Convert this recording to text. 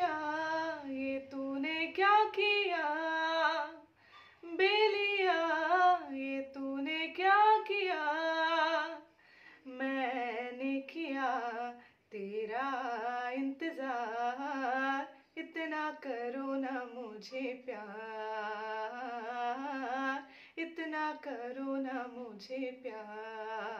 किया ये तूने क्या किया बेलिया ये तूने क्या किया मैंने किया तेरा इंतजार इतना करो ना मुझे प्यार इतना करो ना मुझे प्यार